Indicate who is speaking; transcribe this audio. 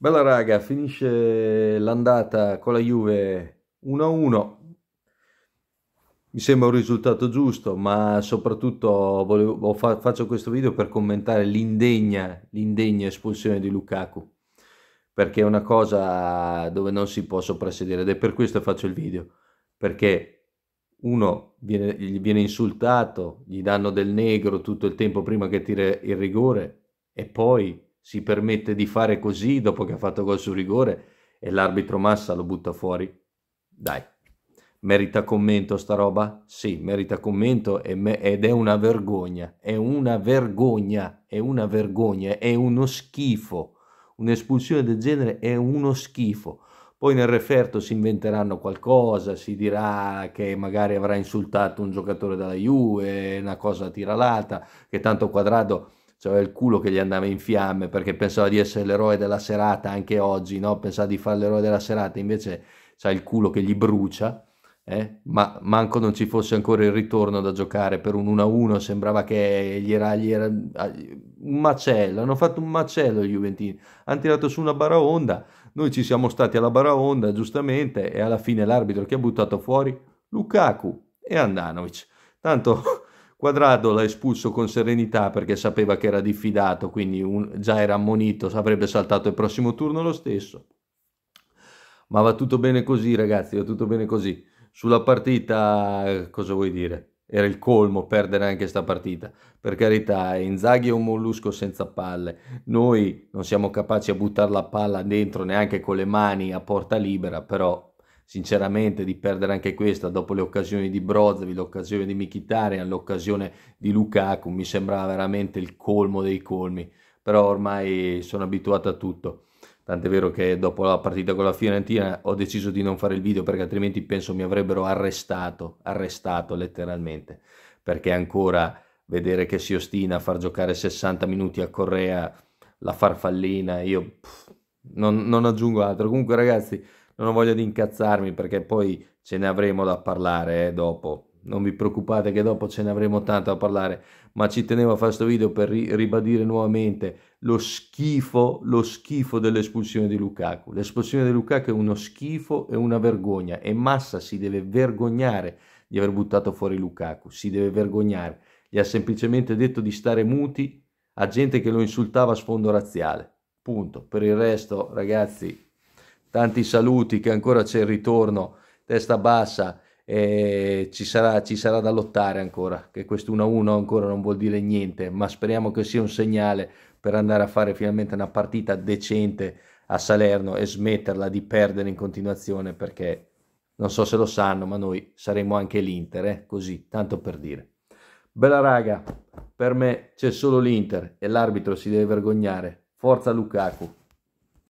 Speaker 1: Bella raga, finisce l'andata con la Juve 1-1. Mi sembra un risultato giusto, ma soprattutto volevo, fa, faccio questo video per commentare l'indegna, l'indegna espulsione di Lukaku, perché è una cosa dove non si può soprassedere ed è per questo che faccio il video, perché uno viene, gli viene insultato, gli danno del negro tutto il tempo prima che tira il rigore e poi si permette di fare così dopo che ha fatto gol sul rigore e l'arbitro Massa lo butta fuori. Dai, merita commento sta roba? Sì, merita commento ed è una vergogna, è una vergogna, è una vergogna, è uno schifo. Un'espulsione del genere è uno schifo. Poi nel referto si inventeranno qualcosa, si dirà che magari avrà insultato un giocatore della Juve, una cosa tiralata, che tanto Quadrado cioè il culo che gli andava in fiamme perché pensava di essere l'eroe della serata anche oggi, no? pensava di fare l'eroe della serata, invece c'ha il culo che gli brucia, eh? ma manco non ci fosse ancora il ritorno da giocare per un 1-1, sembrava che gli era, gli era ah, un macello, hanno fatto un macello gli Juventini, hanno tirato su una baraonda, noi ci siamo stati alla baraonda giustamente e alla fine l'arbitro che ha buttato fuori Lukaku e Andanovic, tanto Quadrado l'ha espulso con serenità perché sapeva che era diffidato, quindi un, già era ammonito, avrebbe saltato il prossimo turno lo stesso. Ma va tutto bene così, ragazzi, va tutto bene così. Sulla partita, cosa vuoi dire? Era il colmo perdere anche questa partita. Per carità, Inzaghi è un mollusco senza palle. Noi non siamo capaci a buttare la palla dentro neanche con le mani a porta libera, però sinceramente di perdere anche questa dopo le occasioni di Brozovic, l'occasione di Mkhitaryan, l'occasione di Lukaku, mi sembrava veramente il colmo dei colmi, però ormai sono abituato a tutto. Tant'è vero che dopo la partita con la Fiorentina ho deciso di non fare il video perché altrimenti penso mi avrebbero arrestato, arrestato letteralmente, perché ancora vedere che si ostina a far giocare 60 minuti a Correa, la farfallina, io pff, non, non aggiungo altro. Comunque ragazzi, non ho voglia di incazzarmi perché poi ce ne avremo da parlare eh, dopo. Non vi preoccupate che dopo ce ne avremo tanto a parlare, ma ci tenevo a fare questo video per ri- ribadire nuovamente lo schifo, lo schifo dell'espulsione di Lukaku. L'espulsione di Lukaku è uno schifo e una vergogna e Massa si deve vergognare di aver buttato fuori Lukaku, si deve vergognare. Gli ha semplicemente detto di stare muti a gente che lo insultava a sfondo razziale. Punto. Per il resto, ragazzi, tanti saluti che ancora c'è il ritorno, testa bassa, eh, ci, sarà, ci sarà da lottare ancora, che questo 1-1 ancora non vuol dire niente, ma speriamo che sia un segnale per andare a fare finalmente una partita decente a Salerno e smetterla di perdere in continuazione perché non so se lo sanno, ma noi saremo anche l'Inter, eh? così, tanto per dire. Bella raga, per me c'è solo l'Inter e l'arbitro si deve vergognare. Forza Lukaku.